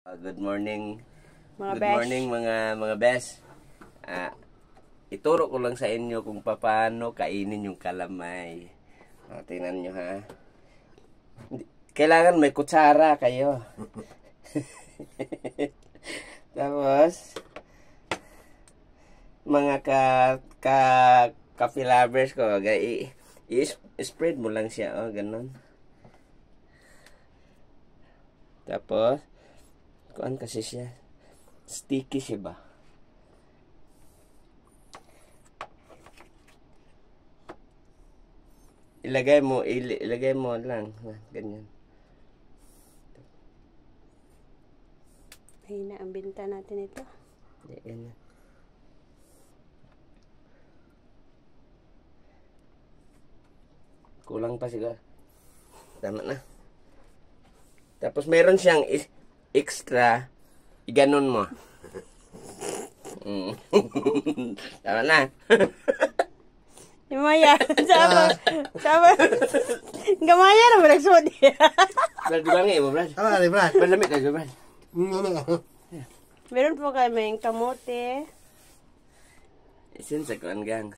Uh, good morning. Mga good besh. morning mga mga best. Uh, ah, ituro ko lang sa inyo kung paano kainin yung kalamay. Uh, tingnan nyo ha. Kailangan may kutsara kayo. Tapos mga ka ka coffee lovers ko, i-spread mo lang siya, oh, ganun. Tapos kuan kasi siya sticky siya ba ilagay mo il ilagay mo lang ganyan hina ang binta natin ito yan na kulang pa siguro tama na tapos meron siyang is extra, iganon mo. Mm. Tama na. Gamaya. Sama. Sama. Gamaya na mo nagsud. Brad, dugang nga eh, mo, Brad. Tama na, Brad. Malamit mm, ano? na, Brad. Meron po kami kamote. Isin sa kuan, gang.